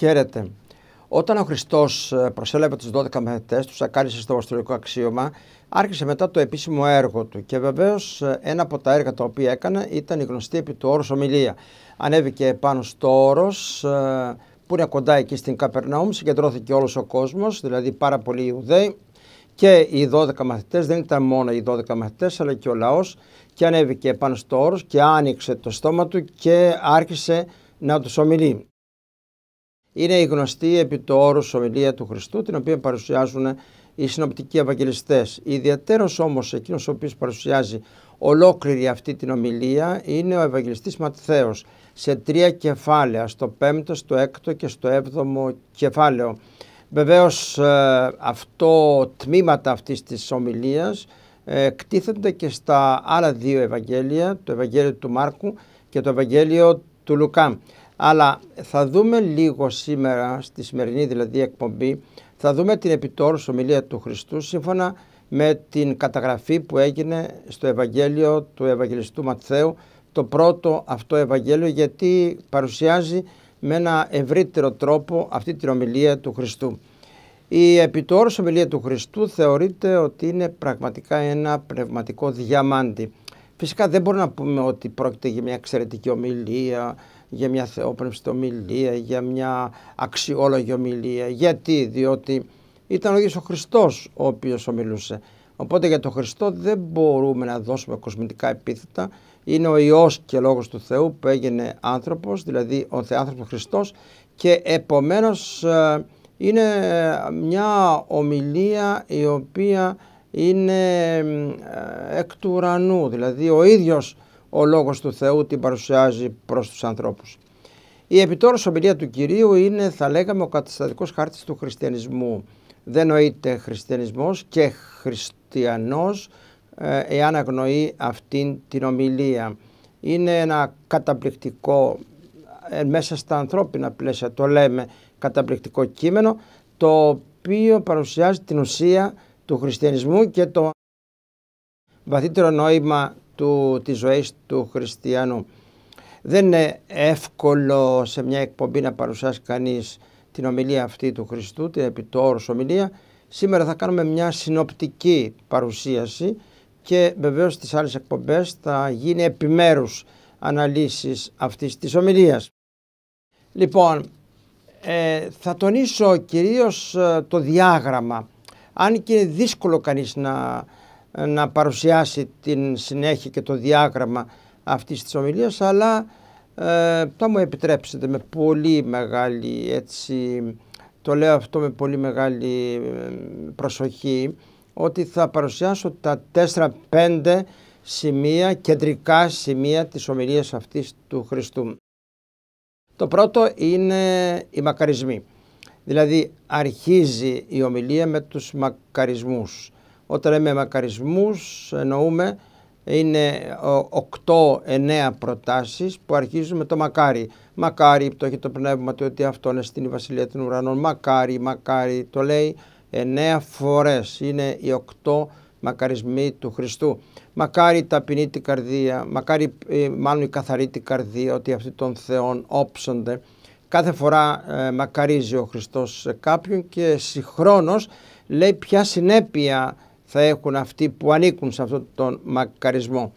Χαίρετε. Όταν ο Χριστός ε, προσέλαβε τους 12 μαθητές τους, ακάλυψε στο Αποστολικό Αξίωμα, άρχισε μετά το επίσημο έργο του. Και βεβαίως ε, ένα από τα έργα τα οποία έκανε ήταν η γνωστή επί του όρους ομιλία. Ανέβηκε πάνω στο όρος ε, που είναι κοντά εκεί στην Καπερναούμ, συγκεντρώθηκε όλος ο κόσμος, δηλαδή πάρα πολλοί Ιουδαίοι. Και οι 12 μαθητές δεν ήταν μόνο οι 12 μαθητές, αλλά και ο λαός. Και ανέβηκε πάνω στο όρος και άνοιξε το στόμα του και άρχισε να τους ομιλεί. Είναι η γνωστή επί το όρο ομιλία του Χριστού, την οποία παρουσιάζουν οι συνοπτικοί Ευαγγελιστές. Ιδιαίτερος όμως εκείνος ο οποίος παρουσιάζει ολόκληρη αυτή την ομιλία είναι ο Ευαγγελιστής Ματθαίος σε τρία κεφάλαια, στο πέμπτο, στο έκτο και στο έβδομο κεφάλαιο. Βεβαίως ε, αυτό, τμήματα αυτής της ομιλίας ε, εκτίθενται και στα άλλα δύο Ευαγγέλια, το Ευαγγέλιο του Μάρκου και το Ευαγγέλιο του Λουκά. Αλλά θα δούμε λίγο σήμερα, στη σημερινή δηλαδή εκπομπή, θα δούμε την επιτόρους ομιλία του Χριστού σύμφωνα με την καταγραφή που έγινε στο Ευαγγέλιο του Ευαγγελιστού Ματθαίου, το πρώτο αυτό Ευαγγέλιο γιατί παρουσιάζει με ένα ευρύτερο τρόπο αυτή την ομιλία του Χριστού. Η επιτόρους ομιλία του Χριστού θεωρείται ότι είναι πραγματικά ένα πνευματικό διαμάντι. Φυσικά δεν μπορούμε να πούμε ότι πρόκειται για μια εξαιρετική ομιλία, για μια θεόπνευστη ομιλία, για μια αξιόλογη ομιλία. Γιατί, διότι ήταν ο ίδιος ο Χριστός ο οποίος ομιλούσε. Οπότε για τον Χριστό δεν μπορούμε να δώσουμε κοσμητικά επίθετα. Είναι ο Υιός και Λόγος του Θεού που έγινε άνθρωπος, δηλαδή ο Θεάνθρωπος Χριστός και επομένως ε, είναι μια ομιλία η οποία είναι ε, εκ του ουρανού, δηλαδή ο ίδιος ο Λόγος του Θεού την παρουσιάζει προς τους ανθρώπους. Η επιτόρως ομιλία του Κυρίου είναι θα λέγαμε ο καταστατικός χάρτης του χριστιανισμού. Δεν νοείται χριστιανισμός και χριστιανός ε, εάν αγνοεί αυτήν την ομιλία. Είναι ένα καταπληκτικό ε, μέσα στα ανθρώπινα πλαίσια το λέμε καταπληκτικό κείμενο το οποίο παρουσιάζει την ουσία του χριστιανισμού και το βαθύτερο νόημα του, της ζωής του χριστιανού. Δεν είναι εύκολο σε μια εκπομπή να παρουσιάσει κανείς την ομιλία αυτή του Χριστού, την επιτόρους ομιλία. Σήμερα θα κάνουμε μια συνοπτική παρουσίαση και βεβαίως στις άλλες εκπομπές θα γίνει επιμέρους αναλύσεις αυτής της ομιλίας. Λοιπόν, ε, θα τονίσω κυρίως ε, το διάγραμμα. Αν και είναι δύσκολο κανείς να ε, να παρουσιάσει την συνέχεια και το διάγραμμα αυτής της ομιλίας αλλά ε, θα μου επιτρέψετε με πολύ μεγάλη έτσι το λέω αυτό με πολύ μεγάλη ε, προσοχή ότι θα παρουσιάσω τα τέσσερα πέντε σημεία, κεντρικά σημεία της ομιλίας αυτής του Χριστού. Το πρώτο είναι οι μακαρισμοί. Δηλαδή αρχίζει η ομιλία με τους μακαρισμούς. Όταν λέμε μακαρισμούς εννοούμε είναι 8-9 προτάσεις που αρχίζουν με το μακάρι. Μακάρι, το έχει το πνεύμα του ότι αυτό είναι στην Βασιλεία των Ουρανών. Μακάρι, μακάρι, το λέει 9 φορές. Είναι οι 8 μακαρισμοί του Χριστού. Μακάρι ταπεινή την καρδία, μακάρι ε, μάλλον η καθαρή την καρδία, ότι αυτοί των Θεών όψονται. Κάθε φορά ε, μακαρίζει ο Χριστός σε κάποιον και συγχρόνως λέει ποια συνέπεια θα έχουν αυτοί που ανήκουν σε αυτόν τον μακαρισμό.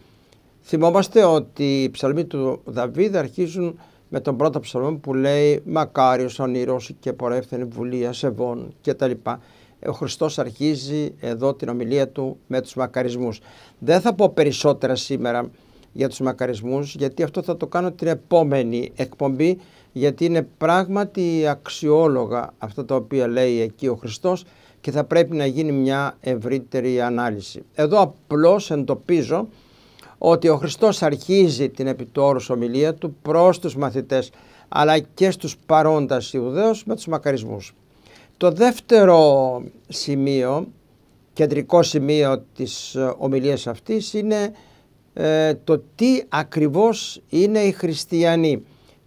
Θυμόμαστε ότι οι ψαλμοί του Δαβίδ αρχίζουν με τον πρώτο ψαλμό που λέει «Μακάριος ονείρος και πορεύθενη βουλία τα κτλ. Ο Χριστός αρχίζει εδώ την ομιλία του με τους μακαρισμούς. Δεν θα πω περισσότερα σήμερα για τους μακαρισμούς γιατί αυτό θα το κάνω την επόμενη εκπομπή γιατί είναι πράγματι αξιόλογα αυτά τα οποία λέει εκεί ο Χριστός και θα πρέπει να γίνει μια ευρύτερη ανάλυση. Εδώ απλώς εντοπίζω ότι ο Χριστός αρχίζει την επιτόρους ομιλία του προς τους μαθητές αλλά και στους παρόντας Ιουδαίους με τους μακαρισμούς. Το δεύτερο σημείο, κεντρικό σημείο της ε, ομιλίας αυτής είναι ε, το τι ακριβώς είναι οι χριστιανοί.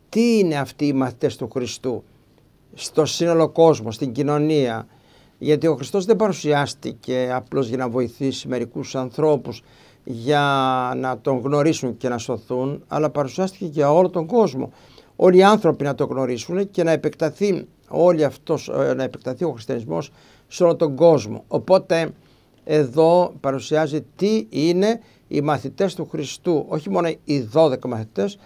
Τι είναι αυτοί οι μαθητές του Χριστού στο σύνολο κόσμο, στην κοινωνία, γιατί ο Χριστός δεν παρουσιάστηκε απλώς για να βοηθήσει μερικούς ανθρώπους για να τον γνωρίσουν και να σωθούν, αλλά παρουσιάστηκε για όλο τον κόσμο. Όλοι οι άνθρωποι να τον γνωρίσουν και να επεκταθεί, όλοι αυτός, ε, να επεκταθεί ο χριστιανισμός σε όλο τον κόσμο. Οπότε εδώ παρουσιάζει τι είναι οι μαθητές του Χριστού, όχι μόνο οι 12 μαθητές,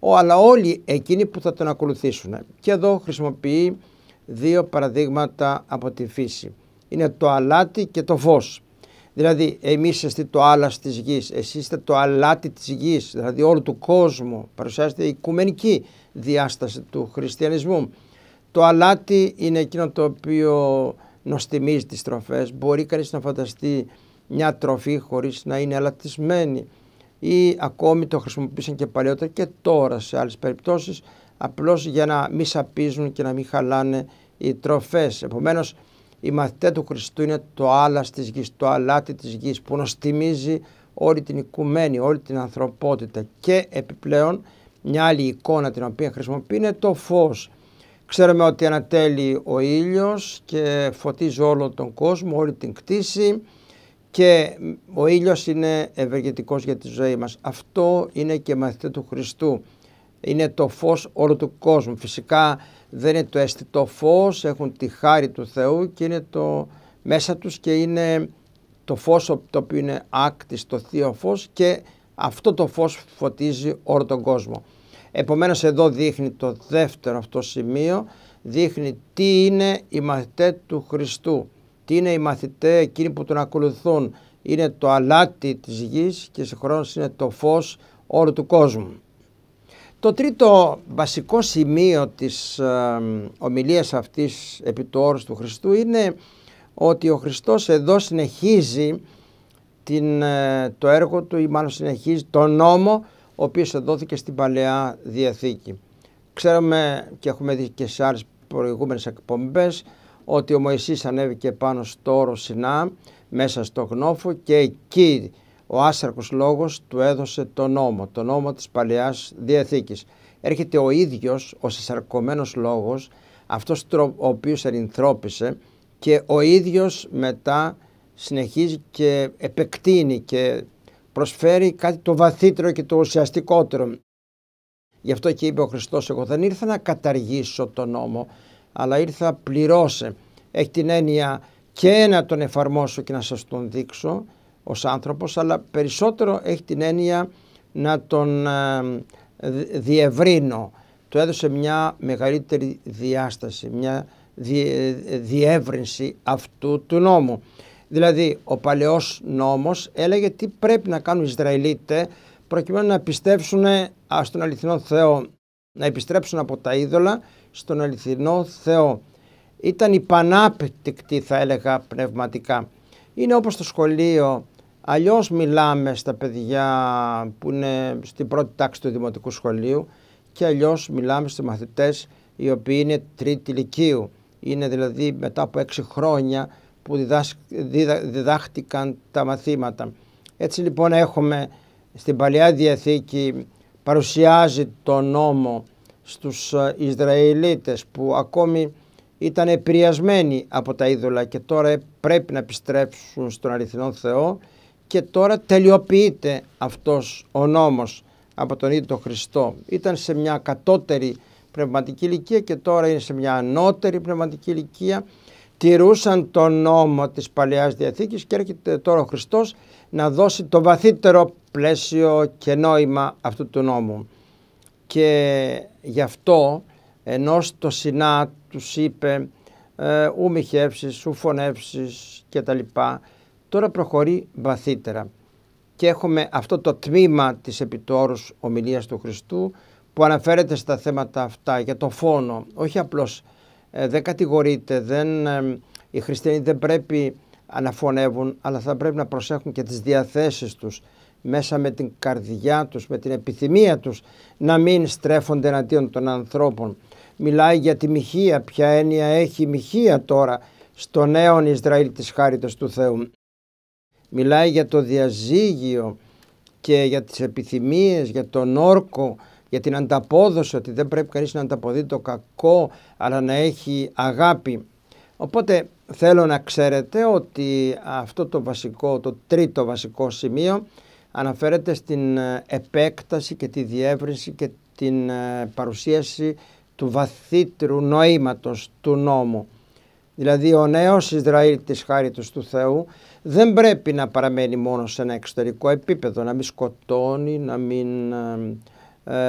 αλλά όλοι εκείνοι που θα τον ακολουθήσουν. Και εδώ χρησιμοποιεί δύο παραδείγματα από τη φύση. Είναι το αλάτι και το φως. Δηλαδή εμείς είστε το άλας της γης, εσείς είστε το αλάτι της γης, δηλαδή όλου του κόσμου. Παρουσιάζεται η οικουμενική διάσταση του χριστιανισμού. Το αλάτι είναι εκείνο το οποίο νοστιμίζει τις τροφές. Μπορεί κανείς να φανταστεί μια τροφή χωρίς να είναι αλατισμένη ή ακόμη το χρησιμοποίησαν και παλιότερα και τώρα σε άλλες περιπτώσεις απλώς για να μην σαπίζουν και να μην χαλάνε οι τροφές. Επομένως η μαθητέ του Χριστού είναι το άλλα της γης, το αλάτι της γης που νοστιμίζει όλη την οικουμένη, όλη την ανθρωπότητα και επιπλέον μια άλλη εικόνα την οποία χρησιμοποιεί είναι το φως. Ξέρουμε ότι ανατέλει ο ήλιος και φωτίζει όλο τον κόσμο, όλη την κτήση και ο ήλιος είναι ευεργετικός για τη ζωή μας. Αυτό είναι και μαθητή του Χριστού είναι το φως όλου του κόσμου. Φυσικά δεν είναι το αισθητό φως, έχουν τη χάρη του Θεού και είναι το μέσα τους και είναι το φως το οποίο είναι άκτης το θείο φως και αυτό το φως φωτίζει όλο τον κόσμο. Επομένως εδώ δείχνει το δεύτερο αυτό σημείο, δείχνει τι είναι οι μαθητές του Χριστού, τι είναι οι μαθητές εκείνοι που τον ακολουθούν. Είναι το αλάτι της γης και συγχρόνως είναι το φως όλου του κόσμου. Το τρίτο βασικό σημείο της ε, ομιλίας αυτής επί του όρους του Χριστού είναι ότι ο Χριστός εδώ συνεχίζει την, ε, το έργο του ή μάλλον συνεχίζει τον νόμο ο οποίος δόθηκε στην Παλαιά Διαθήκη. Ξέρουμε και έχουμε δει και σε άλλες προηγούμενες εκπομπές ότι ο Μωυσής ανέβηκε πάνω στο όρο Σινά μέσα στο γνώφο και εκεί ο άσαρκος λόγος του έδωσε τον νόμο, τον νόμο της Παλαιάς Διαθήκης. Έρχεται ο ίδιος ο συσαρκωμένος λόγος, αυτός ο οποίος ερυνθρώπησε και ο ίδιος μετά συνεχίζει και επεκτείνει και προσφέρει κάτι το βαθύτερο και το ουσιαστικότερο. Γι' αυτό και είπε ο Χριστός εγώ δεν ήρθα να καταργήσω τον νόμο αλλά ήρθα πληρώσω. Έχει την έννοια και να τον εφαρμόσω και να σας τον δείξω ως άνθρωπος αλλά περισσότερο έχει την έννοια να τον ε, διευρύνω. Του έδωσε μια μεγαλύτερη διάσταση, μια διεύρυνση αυτού του νόμου. Δηλαδή ο παλαιός νόμος έλεγε τι πρέπει να κάνουν οι Ισραηλίτες προκειμένου να πιστέψουν ε, στον αληθινό Θεό, να επιστρέψουν από τα είδωλα στον αληθινό Θεό. Ήταν υπανάπτυκτη θα έλεγα πνευματικά. Είναι όπως το σχολείο Αλλιώς μιλάμε στα παιδιά που είναι στην πρώτη τάξη του δημοτικού σχολείου και αλλιώς μιλάμε στους μαθητές οι οποίοι είναι τρίτη ηλικίου. Είναι δηλαδή μετά από έξι χρόνια που διδάχτηκαν τα μαθήματα. Έτσι λοιπόν έχουμε στην παλιά Διαθήκη παρουσιάζει τον νόμο στους ε, Ισραηλίτες που ακόμη ήταν επηρεασμένοι από τα είδωλα και τώρα πρέπει να επιστρέψουν στον αληθινό Θεό και τώρα τελειοποιείται αυτός ο νόμος από τον ίδιο τον Χριστό. Ήταν σε μια κατώτερη πνευματική ηλικία και τώρα είναι σε μια ανώτερη πνευματική ηλικία. Τηρούσαν τον νόμο της Παλαιάς Διαθήκης και έρχεται τώρα ο Χριστός να δώσει το βαθύτερο πλαίσιο και νόημα αυτού του νόμου. Και γι' αυτό ενώ στο Σινά τους είπε ε, ου μοιχεύσεις, ου φωνεύσεις και τα Τώρα προχωρεί βαθύτερα και έχουμε αυτό το τμήμα της επιτόρους ομιλίας του Χριστού που αναφέρεται στα θέματα αυτά για το φόνο. Όχι απλώς ε, δεν κατηγορείται, δεν, οι χριστιανοί δεν πρέπει να φωνεύουν αλλά θα πρέπει να προσέχουν και τις διαθέσεις τους μέσα με την καρδιά τους, με την επιθυμία τους να μην στρέφονται εναντίον των ανθρώπων. Μιλάει για τη μοιχεία, ποια έννοια έχει η μοιχεία τώρα στο νέο Ισραήλ της χάριτος του Θεού μιλάει για το διαζύγιο και για τις επιθυμίες, για τον όρκο, για την ανταπόδοση, ότι δεν πρέπει κανείς να ανταποδεί το κακό, αλλά να έχει αγάπη. Οπότε θέλω να ξέρετε ότι αυτό το βασικό, το τρίτο βασικό σημείο αναφέρεται στην ε, επέκταση και τη διεύρυνση και την ε, παρουσίαση του βαθύτερου νοήματος του νόμου. Δηλαδή ο νέος Ισραήλ της χάρη του Θεού δεν πρέπει να παραμένει μόνο σε ένα εξωτερικό επίπεδο, να μην σκοτώνει, να μην, ε,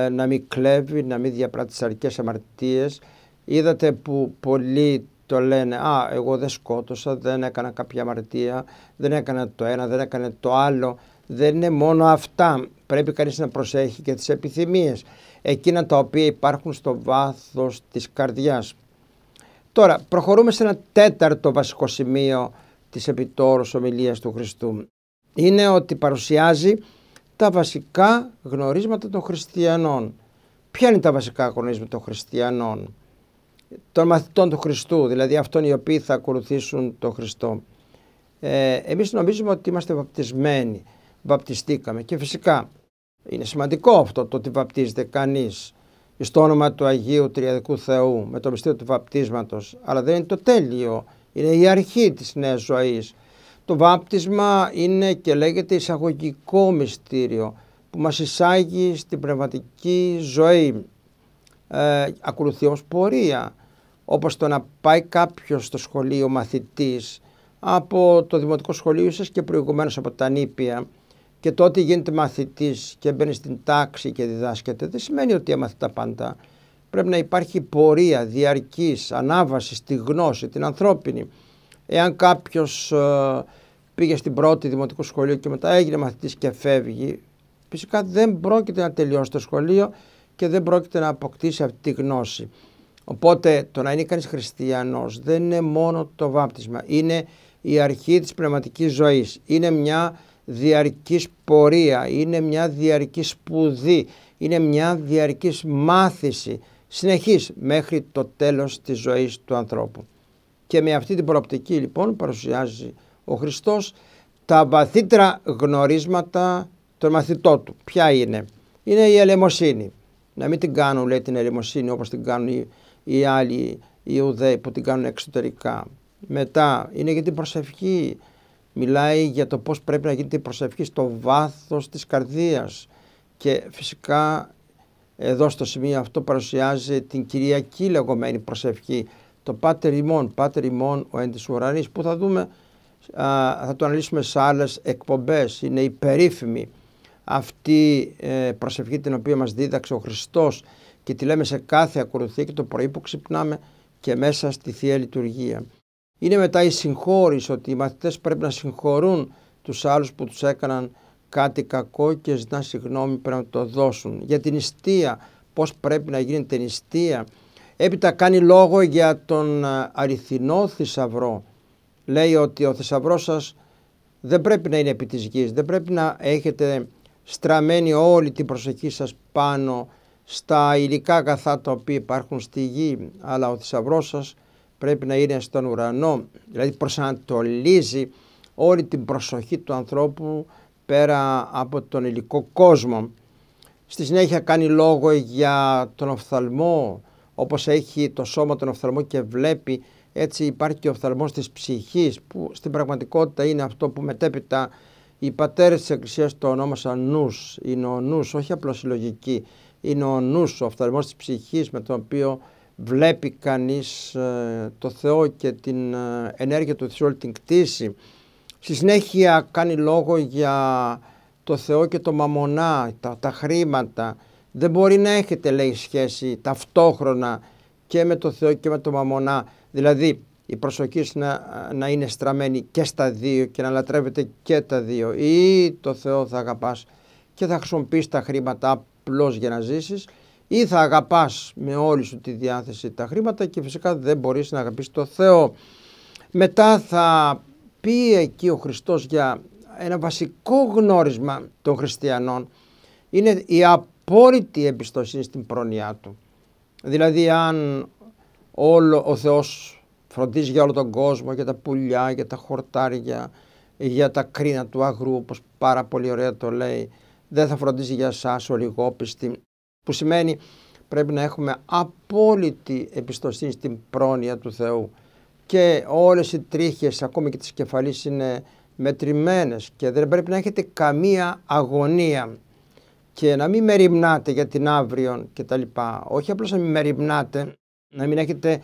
ε, να μην κλέβει, να μην διαπράττει σαρκές αμαρτίες. Είδατε που πολλοί το λένε «Α, εγώ δεν σκότωσα, δεν έκανα κάποια αμαρτία, δεν έκανα το ένα, δεν έκανα το άλλο». Δεν είναι μόνο αυτά. Πρέπει κανείς να προσέχει και τις επιθυμίες. Εκείνα τα οποία υπάρχουν στο βάθος της καρδιάς. Τώρα, προχωρούμε σε ένα τέταρτο βασικό σημείο της επιτόρους ομιλίας του Χριστού είναι ότι παρουσιάζει τα βασικά γνωρίσματα των χριστιανών. Ποια είναι τα βασικά γνωρίσματα των χριστιανών, των μαθητών του Χριστού, δηλαδή αυτών οι οποίοι θα ακολουθήσουν τον Χριστό. Ε, εμείς νομίζουμε ότι είμαστε βαπτισμένοι, βαπτιστήκαμε και φυσικά είναι σημαντικό αυτό το ότι βαπτίζεται κανείς στο όνομα του Αγίου Τριαδικού Θεού με το μυστήριο του βαπτίσματος, αλλά δεν είναι το τέλειο είναι η αρχή της νέας ζωής. Το βάπτισμα είναι και λέγεται εισαγωγικό μυστήριο που μας εισάγει στην πνευματική ζωή. Ε, ακολουθεί πορεία όπως το να πάει κάποιος στο σχολείο μαθητής από το δημοτικό σχολείο ίσως και προηγουμένως από τα νήπια και τότε γίνεται μαθητής και μπαίνει στην τάξη και διδάσκεται δεν σημαίνει ότι έμαθε τα πάντα πρέπει να υπάρχει πορεία διαρκής ανάβασης στη γνώση, την ανθρώπινη. Εάν κάποιος ε, πήγε στην πρώτη δημοτικού σχολείο και μετά έγινε μαθητής και φεύγει, φυσικά δεν πρόκειται να τελειώσει το σχολείο και δεν πρόκειται να αποκτήσει αυτή τη γνώση. Οπότε το να είναι κανείς χριστιανός δεν είναι μόνο το βάπτισμα, είναι η αρχή της πνευματικής ζωής, είναι μια διαρκής πορεία, είναι μια διαρκή σπουδή, είναι μια διαρκής μάθηση, συνεχής μέχρι το τέλος της ζωής του ανθρώπου. Και με αυτή την προοπτική λοιπόν παρουσιάζει ο Χριστός τα βαθύτερα γνωρίσματα των μαθητό του. Ποια είναι. Είναι η ελεμοσύνη. Να μην την κάνουν λέει την ελεμοσύνη όπως την κάνουν οι, άλλοι οι Ιουδαίοι που την κάνουν εξωτερικά. Μετά είναι για την προσευχή. Μιλάει για το πώς πρέπει να γίνεται η προσευχή στο βάθος της καρδίας και φυσικά εδώ στο σημείο αυτό παρουσιάζει την Κυριακή λεγόμενη προσευχή, το Πάτερ ημών, Πάτερ ημών ο έντης ουρανής, που θα δούμε, θα το αναλύσουμε σε άλλες εκπομπές. Είναι η περίφημη αυτή ε, προσευχή την οποία μας δίδαξε ο Χριστός και τη λέμε σε κάθε ακολουθία και το πρωί που ξυπνάμε και μέσα στη Θεία Λειτουργία. Είναι μετά η συγχώρηση ότι οι μαθητές πρέπει να συγχωρούν τους άλλους που τους έκαναν κάτι κακό και ζητά συγγνώμη πρέπει να το δώσουν. Για την νηστεία, πώς πρέπει να γίνεται νηστεία. Έπειτα κάνει λόγο για τον ε, αριθινό θησαυρό. Λέει ότι ο θησαυρός σας δεν πρέπει να είναι επί της γης, δεν πρέπει να έχετε στραμμένη όλη την προσοχή σας πάνω στα υλικά αγαθά τα οποία υπάρχουν στη γη, αλλά ο θησαυρός σας πρέπει να είναι στον ουρανό, δηλαδή προσανατολίζει όλη την προσοχή του ανθρώπου πέρα από τον υλικό κόσμο. Στη συνέχεια κάνει λόγο για τον οφθαλμό, όπως έχει το σώμα τον οφθαλμό και βλέπει, έτσι υπάρχει και ο οφθαλμός της ψυχής, που στην πραγματικότητα είναι αυτό που μετέπειτα οι πατέρες της Εκκλησίας το ονόμασαν νους, είναι ο νους, όχι απλώς η λογική, είναι ο νους, ο οφθαλμός της ψυχής με τον οποίο βλέπει κανείς ε, το Θεό και την ε, ενέργεια του Θεού όλη την κτήση. Στη συνέχεια κάνει λόγο για το Θεό και το μαμονά, τα, τα χρήματα. Δεν μπορεί να έχετε λέει σχέση ταυτόχρονα και με το Θεό και με το μαμονά. Δηλαδή η προσοχή να, να είναι στραμμένη και στα δύο και να λατρεύετε και τα δύο. Ή το Θεό θα αγαπάς και θα χρησιμοποιείς τα χρήματα απλώς για να ζήσεις ή θα αγαπάς με όλη σου τη διάθεση τα χρήματα και φυσικά δεν μπορείς να αγαπήσεις το Θεό. Μετά θα πει εκεί ο Χριστός για ένα βασικό γνώρισμα των χριστιανών είναι η απόλυτη εμπιστοσύνη στην πρόνοιά του. Δηλαδή αν όλο ο Θεός φροντίζει για όλο τον κόσμο, για τα πουλιά, για τα χορτάρια, για τα κρίνα του αγρού όπως πάρα πολύ ωραία το λέει, δεν θα φροντίζει για εσάς λιγόπιστη που σημαίνει πρέπει να έχουμε απόλυτη εμπιστοσύνη στην πρόνοια του Θεού και όλες οι τρίχες ακόμη και τις κεφαλής είναι μετρημένες και δεν πρέπει να έχετε καμία αγωνία και να μην μεριμνάτε για την αύριο και τα λοιπά. Όχι απλώς να μην μεριμνάτε, να μην έχετε,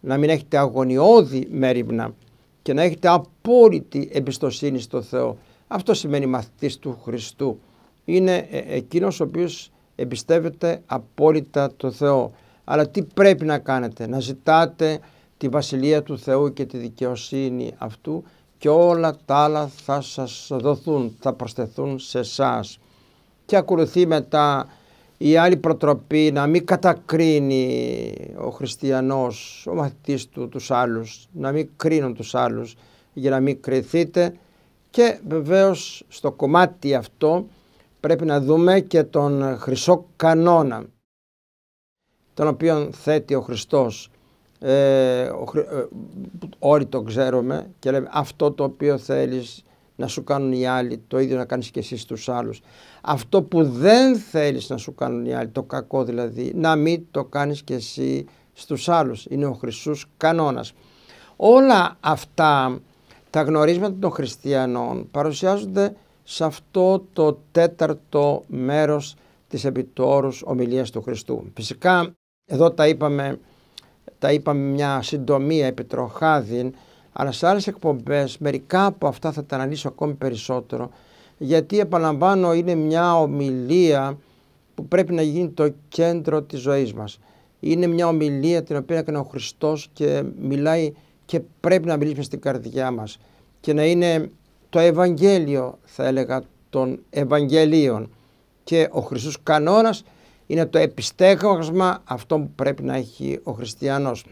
να μην έχετε αγωνιώδη μεριμνά και να έχετε απόλυτη εμπιστοσύνη στο Θεό. Αυτό σημαίνει μαθητής του Χριστού. Είναι ε, εκείνος ο οποίος εμπιστεύεται απόλυτα το Θεό. Αλλά τι πρέπει να κάνετε, να ζητάτε τη Βασιλεία του Θεού και τη δικαιοσύνη αυτού και όλα τα άλλα θα σας δοθούν, θα προσθεθούν σε εσάς. Και ακολουθεί μετά η άλλη προτροπή να μην κατακρίνει ο χριστιανός, ο μαθητής του, τους άλλους, να μην κρίνουν τους άλλους για να μην κρυθείτε και βεβαίως στο κομμάτι αυτό πρέπει να δούμε και τον χρυσό κανόνα τον οποίο θέτει ο Χριστός ε, ε όλοι το ξέρουμε και λέμε αυτό το οποίο θέλεις να σου κάνουν οι άλλοι, το ίδιο να κάνεις και εσύ στους άλλους. Αυτό που δεν θέλεις να σου κάνουν οι άλλοι, το κακό δηλαδή, να μην το κάνεις και εσύ στους άλλους. Είναι ο χρυσούς κανόνας. Όλα αυτά τα γνωρίσματα των χριστιανών παρουσιάζονται σε αυτό το τέταρτο μέρος της επιτόρους ομιλίας του Χριστού. Φυσικά εδώ τα είπαμε τα είπαμε μια συντομία τροχάδιν, αλλά σε άλλες εκπομπές μερικά από αυτά θα τα αναλύσω ακόμη περισσότερο, γιατί επαναλαμβάνω είναι μια ομιλία που πρέπει να γίνει το κέντρο της ζωής μας. Είναι μια ομιλία την οποία έκανε ο Χριστός και μιλάει και πρέπει να μιλήσουμε στην καρδιά μας και να είναι το Ευαγγέλιο θα έλεγα των Ευαγγελίων και ο Χριστός κανόνας είναι το επιστέγασμα αυτό που πρέπει να έχει ο χριστιανός.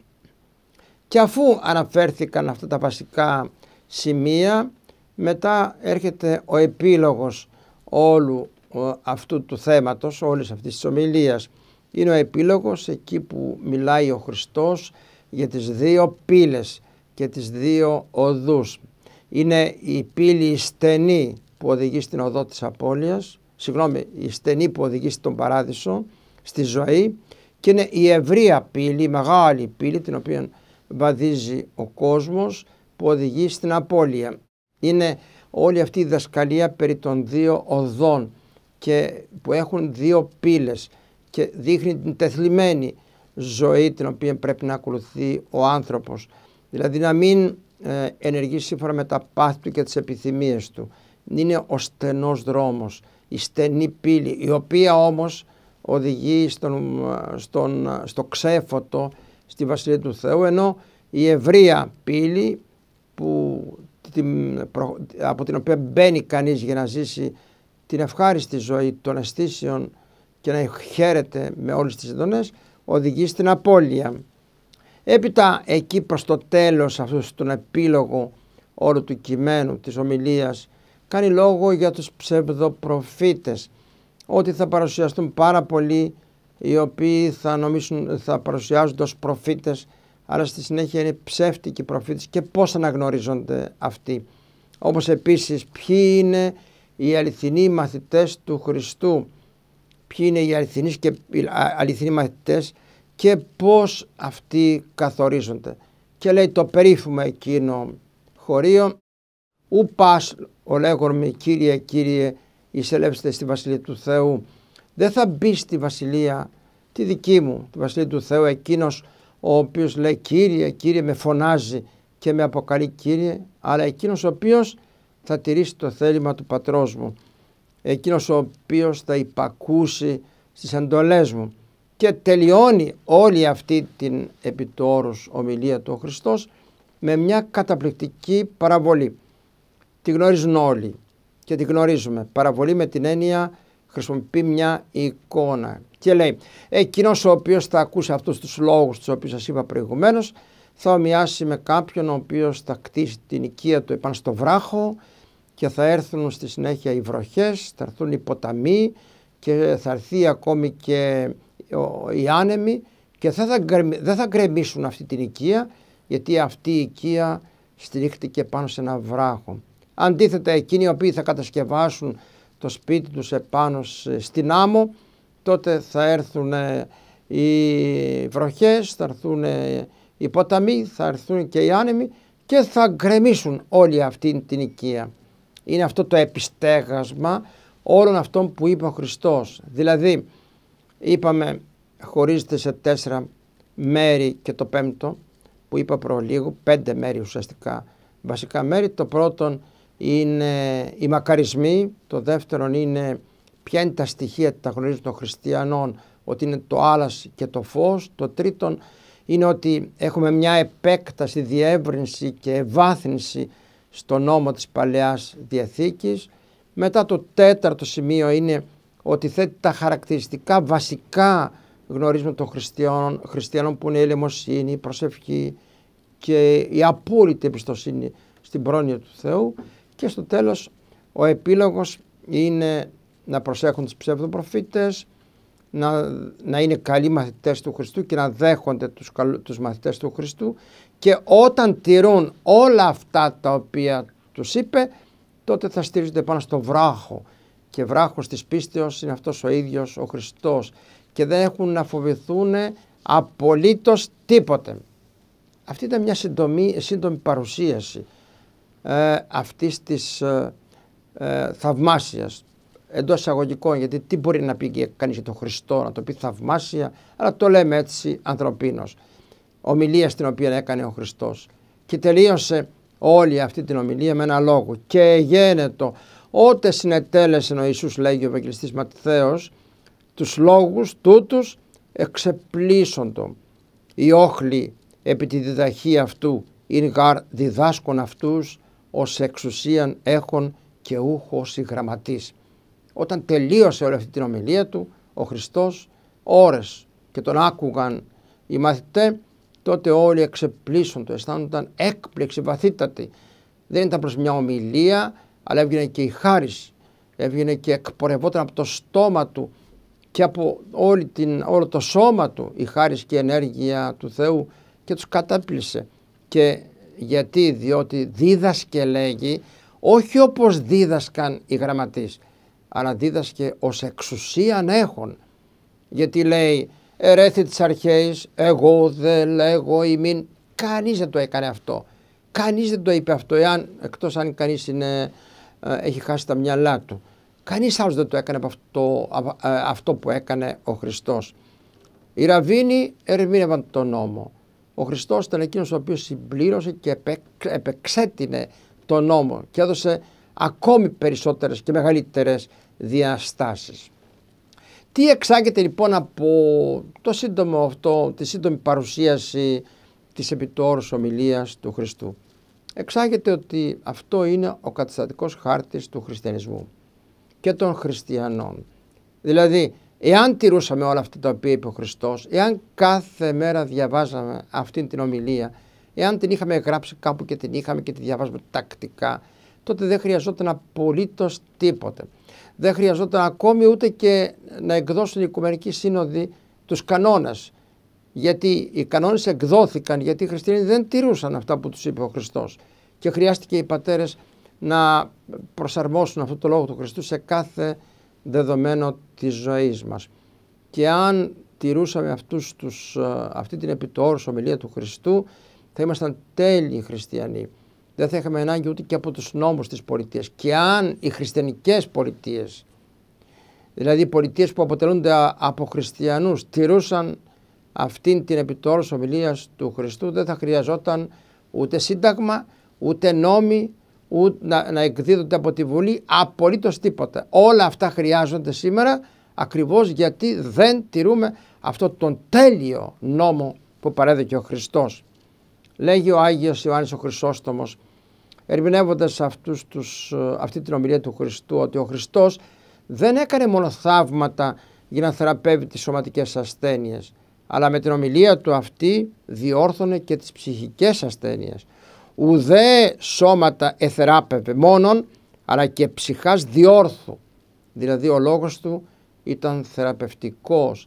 Και αφού αναφέρθηκαν αυτά τα βασικά σημεία, μετά έρχεται ο επίλογος όλου ε, αυτού του θέματος, όλης αυτής της ομιλίας. Είναι ο επίλογος εκεί που μιλάει ο Χριστός για τις δύο πύλες και τις δύο οδούς. Είναι η πύλη στενή που οδηγεί στην οδό της απώλειας συγγνώμη, η στενή που οδηγεί στον παράδεισο, στη ζωή και είναι η ευρία πύλη, η μεγάλη πύλη την οποία βαδίζει ο κόσμος που οδηγεί στην απώλεια. Είναι όλη αυτή η δασκαλία περί των δύο οδών και που έχουν δύο πύλες και δείχνει την τεθλιμένη ζωή την οποία πρέπει να ακολουθεί ο άνθρωπος. Δηλαδή να μην ε, ενεργεί σύμφωνα με τα πάθη του και τις επιθυμίες του είναι ο στενός δρόμος, η στενή πύλη, η οποία όμως οδηγεί στον, στον, στο ξέφωτο στη Βασιλεία του Θεού, ενώ η ευρεία πύλη που, από την οποία μπαίνει κανείς για να ζήσει την ευχάριστη ζωή των αισθήσεων και να χαίρεται με όλες τις ειδονές, οδηγεί στην απώλεια. Έπειτα εκεί προς το τέλος αυτού τον επίλογο όλου του κειμένου της ομιλίας κάνει λόγο για τους ψευδοπροφήτες ότι θα παρουσιαστούν πάρα πολλοί οι οποίοι θα, νομίσουν, θα παρουσιάζονται ως προφήτες αλλά στη συνέχεια είναι ψεύτικοι προφήτες και πώς αναγνωρίζονται αυτοί. Όπως επίσης ποιοι είναι οι αληθινοί μαθητές του Χριστού, ποιοι είναι οι αληθινοί, και, αληθινοί μαθητές και πώς αυτοί καθορίζονται. Και λέει το περίφημο εκείνο χωρίο, ου πας με Κύριε Κύριε εισελέψτε στη Βασιλεία του Θεού δεν θα μπει στη Βασιλεία τη δική μου τη Βασιλεία του Θεού εκείνος ο οποίος λέει Κύριε Κύριε με φωνάζει και με αποκαλεί Κύριε αλλά εκείνος ο οποίος θα τηρήσει το θέλημα του πατρός μου εκείνος ο οποίος θα υπακούσει στις εντολές μου και τελειώνει όλη αυτή την επί του ομιλία του Χριστός με μια καταπληκτική παραβολή τη γνωρίζουν όλοι και τη γνωρίζουμε. Παραβολή με την έννοια χρησιμοποιεί μια εικόνα. Και λέει, εκείνος ο οποίος θα ακούσει αυτούς τους λόγους, τους οποίους σας είπα προηγουμένως, θα ομοιάσει με κάποιον ο οποίος θα κτίσει την οικία του επάνω στο βράχο και θα έρθουν στη συνέχεια οι βροχές, θα έρθουν οι ποταμοί και θα έρθει ακόμη και οι άνεμοι και δεν θα γκρεμίσουν αυτή την οικία γιατί αυτή η οικία στηρίχτηκε πάνω σε ένα βράχο. Αντίθετα εκείνοι οι οποίοι θα κατασκευάσουν το σπίτι τους επάνω στην άμμο τότε θα έρθουν ε, οι βροχές, θα έρθουν ε, οι ποταμοί, θα έρθουν και οι άνεμοι και θα γκρεμίσουν όλη αυτή την οικία. Είναι αυτό το επιστέγασμα όλων αυτών που είπε ο Χριστός. Δηλαδή είπαμε χωρίζεται σε τέσσερα μέρη και το πέμπτο που είπα προλίγου, πέντε μέρη ουσιαστικά βασικά μέρη. Το πρώτον είναι οι μακαρισμοί, το δεύτερο είναι ποια είναι τα στοιχεία που τα γνωρίζουν των χριστιανών, ότι είναι το άλας και το φως, το τρίτο είναι ότι έχουμε μια επέκταση, διεύρυνση και ευάθυνση στο νόμο της Παλαιάς Διαθήκης. Μετά το τέταρτο σημείο είναι ότι θέτει τα χαρακτηριστικά βασικά γνωρίζουμε των χριστιανών, χριστιανών που είναι η ελεημοσύνη, η προσευχή και η απόλυτη εμπιστοσύνη στην πρόνοια του Θεού. Και στο τέλος ο επίλογος είναι να προσέχουν τους ψευδοπροφήτες, να, να είναι καλοί μαθητές του Χριστού και να δέχονται τους, τους μαθητές του Χριστού και όταν τηρούν όλα αυτά τα οποία τους είπε τότε θα στηρίζονται πάνω στο βράχο και βράχος της πίστεως είναι αυτός ο ίδιος ο Χριστός και δεν έχουν να φοβηθούν απολύτως τίποτε. Αυτή ήταν μια σύντομη παρουσίαση ε, αυτής της ε, ε, θαυμάσιας εντός εισαγωγικών, γιατί τι μπορεί να πει κανείς για τον Χριστό, να το πει θαυμάσια, αλλά το λέμε έτσι ανθρωπίνως. Ομιλία στην οποία έκανε ο Χριστός. Και τελείωσε όλη αυτή την ομιλία με ένα λόγο. Και γένετο, ότε συνετέλεσε ο Ιησούς, λέγει ο Ευαγγελιστής Ματθαίος, τους λόγους τούτους εξεπλήσοντο. οι όχλοι επί τη διδαχή αυτού είναι γαρ διδάσκον αυτούς ως εξουσίαν έχων και ούχο η γραμματής. Όταν τελείωσε όλη αυτή την ομιλία του, ο Χριστός ώρες και τον άκουγαν οι μάθητε, τότε όλοι εξεπλήσουν, το αισθάνονταν έκπληξη βαθύτατη. Δεν ήταν προς μια ομιλία, αλλά έβγαινε και η χάρις, έβγαινε και εκπορευόταν από το στόμα του και από όλη την, όλο το σώμα του η χάρις και η ενέργεια του Θεού και τους κατάπλησε και γιατί, διότι δίδασκε λέγει όχι όπως δίδασκαν οι γραμματείς, αλλά δίδασκε ως εξουσίαν έχουν. Γιατί λέει ερέθη της αρχαίες, εγώ δεν λέγω ημίν, κανείς δεν το έκανε αυτό. Κανείς δεν το είπε αυτό, εάν, εκτός αν κανείς ε, έχει χάσει τα μυαλά του. Κανείς άλλος δεν το έκανε αυτό, ε, αυτό που έκανε ο Χριστός. Οι Ραβίνοι ερμήνευαν τον νόμο. Ο Χριστός ήταν εκείνος ο οποίος συμπλήρωσε και επεξέτεινε τον νόμο και έδωσε ακόμη περισσότερες και μεγαλύτερες διαστάσεις. Τι εξάγεται λοιπόν από το σύντομο αυτό, τη σύντομη παρουσίαση της επιτόρους ομιλίας του Χριστού. Εξάγεται ότι αυτό είναι ο καταστατικός χάρτης του χριστιανισμού και των χριστιανών. Δηλαδή Εάν τηρούσαμε όλα αυτά τα οποία είπε ο Χριστός, εάν κάθε μέρα διαβάζαμε αυτή την ομιλία, εάν την είχαμε γράψει κάπου και την είχαμε και τη διαβάζουμε τακτικά, τότε δεν χρειαζόταν απολύτως τίποτε. Δεν χρειαζόταν ακόμη ούτε και να εκδώσουν οι Οικουμενικοί Σύνοδοι τους κανόνες. Γιατί οι κανόνες εκδόθηκαν, γιατί οι χριστιανοί δεν τηρούσαν αυτά που τους είπε ο Χριστός. Και χρειάστηκε οι πατέρες να προσαρμόσουν αυτό το λόγο του Χριστού σε κάθε δεδομένο της ζωής μας. Και αν τηρούσαμε αυτούς τους, ε, αυτή την επιτόρους ομιλία του Χριστού, θα ήμασταν τέλειοι χριστιανοί. Δεν θα είχαμε ανάγκη ούτε και από τους νόμους της πολιτείας. Και αν οι χριστιανικές πολιτείες, δηλαδή οι πολιτείες που αποτελούνται από χριστιανούς, τηρούσαν αυτήν την επιτόρους ομιλίας του Χριστού, δεν θα χρειαζόταν ούτε σύνταγμα, ούτε νόμοι, ούτε να, να εκδίδονται από τη Βουλή απολύτως τίποτα. Όλα αυτά χρειάζονται σήμερα ακριβώς γιατί δεν τηρούμε αυτό τον τέλειο νόμο που παρέδεκε ο Χριστός. Λέγει ο Άγιος Ιωάννης ο Χρυσόστομος ερμηνεύοντας αυτούς τους, ε, αυτή την ομιλία του Χριστού ότι ο Χριστός δεν έκανε μόνο θαύματα για να θεραπεύει τις σωματικές ασθένειες αλλά με την ομιλία του αυτή διόρθωνε και τις ψυχικές ασθένειες ουδέ σώματα εθεράπευε μόνον, αλλά και ψυχάς διόρθου. Δηλαδή ο λόγος του ήταν θεραπευτικός.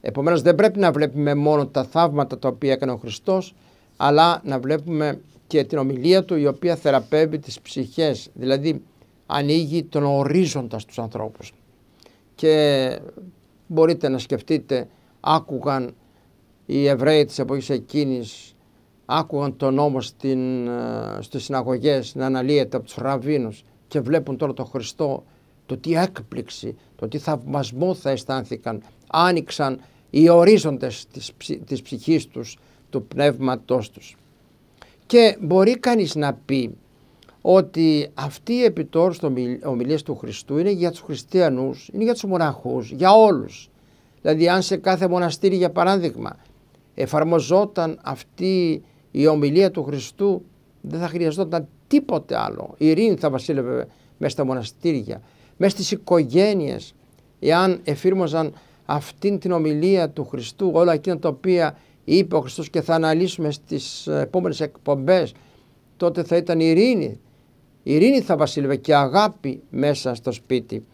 Επομένως δεν πρέπει να βλέπουμε μόνο τα θαύματα τα οποία έκανε ο Χριστός, αλλά να βλέπουμε και την ομιλία του η οποία θεραπεύει τις ψυχές. Δηλαδή ανοίγει τον ορίζοντα στους ανθρώπους. Και μπορείτε να σκεφτείτε, άκουγαν οι Εβραίοι της εποχής εκείνης άκουγαν τον νόμο στην, ε, στις συναγωγές να αναλύεται από τους ραβίνους και βλέπουν τώρα τον Χριστό το τι έκπληξη, το τι θαυμασμό θα αισθάνθηκαν. Άνοιξαν οι ορίζοντες της, της ψυχής τους, του πνεύματός τους. Και μπορεί κανείς να πει ότι αυτή η επιτόρους ομιλίες του Χριστού είναι για τους χριστιανούς, είναι για τους μοναχούς, για όλους. Δηλαδή αν σε κάθε μοναστήρι για παράδειγμα εφαρμοζόταν αυτή η ομιλία του Χριστού δεν θα χρειαζόταν τίποτε άλλο. Η ειρήνη θα βασίλευε μέσα στα μοναστήρια, μέσα στις οικογένειες, εάν εφήρμοζαν αυτήν την ομιλία του Χριστού, όλα εκείνα τα οποία είπε ο Χριστός και θα αναλύσουμε στις ε, επόμενες εκπομπές, τότε θα ήταν ειρήνη. Η ειρήνη θα βασίλευε και αγάπη μέσα στο σπίτι.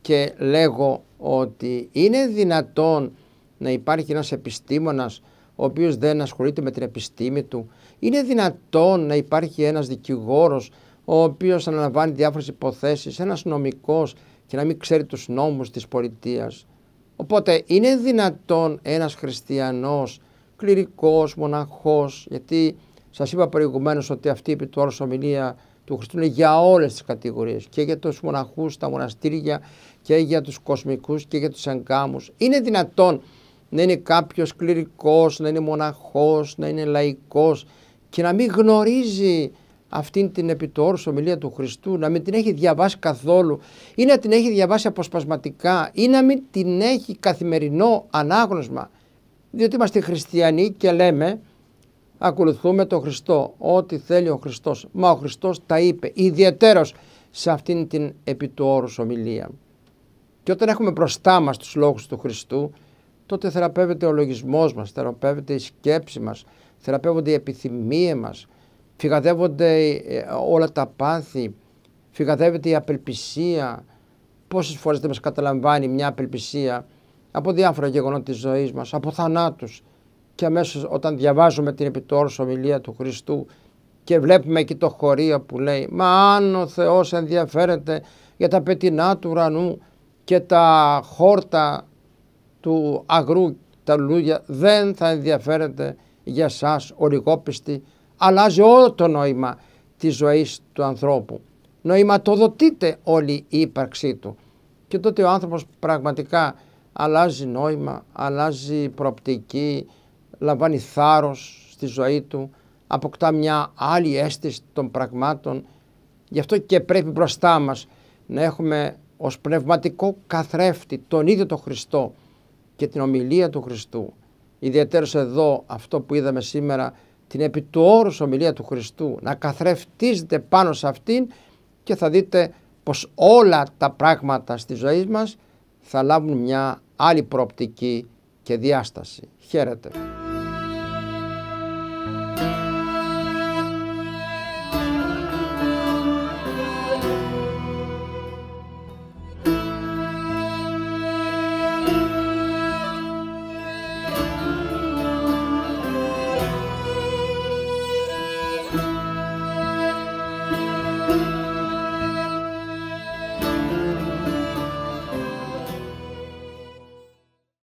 Και λέγω ότι είναι δυνατόν να υπάρχει ένας επιστήμονας ο οποίος δεν ασχολείται με την επιστήμη του. Είναι δυνατόν να υπάρχει ένας δικηγόρος ο οποίος αναλαμβάνει διάφορες υποθέσεις, ένας νομικός και να μην ξέρει τους νόμους της πολιτείας. Οπότε είναι δυνατόν ένας χριστιανός, κληρικός, μοναχός, γιατί σας είπα προηγουμένως, ότι αυτή η επιτόρως ομιλία του Χριστού είναι για όλες τις κατηγορίες και για τους μοναχούς τα μοναστήρια και για τους κοσμικούς και για τους εγκάμους. Είναι δυνατόν να είναι κάποιος κληρικός, να είναι μοναχός, να είναι λαϊκός και να μην γνωρίζει αυτήν την επιτόρους ομιλία του Χριστού, να μην την έχει διαβάσει καθόλου ή να την έχει διαβάσει αποσπασματικά ή να μην την έχει καθημερινό ανάγνωσμα. Διότι είμαστε χριστιανοί και λέμε ακολουθούμε τον Χριστό, ό,τι θέλει ο Χριστός. Μα ο Χριστός τα είπε, ιδιαίτερος σε αυτήν την επιτόρους ομιλία. Και όταν έχουμε μπροστά μας τους λόγους του Χριστού, τότε θεραπεύεται ο λογισμός μας, θεραπεύεται η σκέψη μας, θεραπεύονται οι επιθυμίες μας, φυγαδεύονται ε, όλα τα πάθη, φυγαδεύεται η απελπισία. Πόσες φορές δεν μας καταλαμβάνει μια απελπισία από διάφορα γεγονότα της ζωής μας, από θανάτους. Και αμέσως όταν διαβάζουμε την επιτόρους ομιλία του Χριστού και βλέπουμε εκεί το χωρίο που λέει «Μα αν ο Θεός ενδιαφέρεται για τα πετεινά του ουρανού και τα χόρτα του αγρού τα λουλούδια δεν θα ενδιαφέρεται για σας ολικόπιστη. αλλάζει όλο το νόημα της ζωής του ανθρώπου νοηματοδοτείται όλη η ύπαρξή του και τότε ο άνθρωπος πραγματικά αλλάζει νόημα, αλλάζει προοπτική, λαμβάνει θάρρος στη ζωή του, αποκτά μια άλλη αίσθηση των πραγμάτων. Γι' αυτό και πρέπει μπροστά μας να έχουμε ως πνευματικό καθρέφτη τον ίδιο τον Χριστό και την ομιλία του Χριστού. Ιδιαίτερος εδώ αυτό που είδαμε σήμερα, την επί του όρους ομιλία του Χριστού, να καθρεφτίζετε πάνω σε αυτήν και θα δείτε πως όλα τα πράγματα στη ζωή μας θα λάβουν μια άλλη προοπτική και διάσταση. Χαίρετε.